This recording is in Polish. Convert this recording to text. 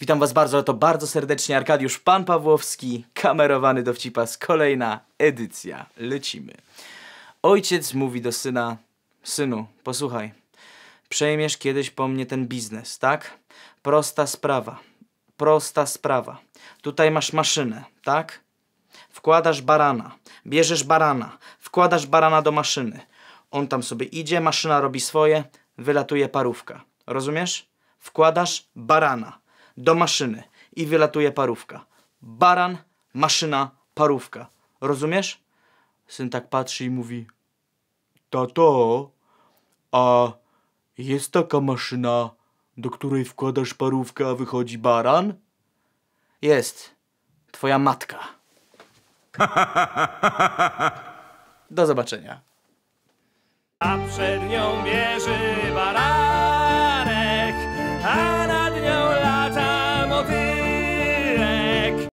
Witam was bardzo, to bardzo serdecznie Arkadiusz Pan Pawłowski, kamerowany dowcipas, kolejna edycja. Lecimy. Ojciec mówi do syna, synu, posłuchaj, przejmiesz kiedyś po mnie ten biznes, tak? Prosta sprawa, prosta sprawa. Tutaj masz maszynę, tak? Wkładasz barana, bierzesz barana, wkładasz barana do maszyny. On tam sobie idzie, maszyna robi swoje, wylatuje parówka. Rozumiesz? Wkładasz barana do maszyny i wylatuje parówka. Baran, maszyna, parówka. Rozumiesz? Syn tak patrzy i mówi Tato, a jest taka maszyna, do której wkładasz parówkę, a wychodzi baran? Jest. Twoja matka. Do zobaczenia. A przed nią wie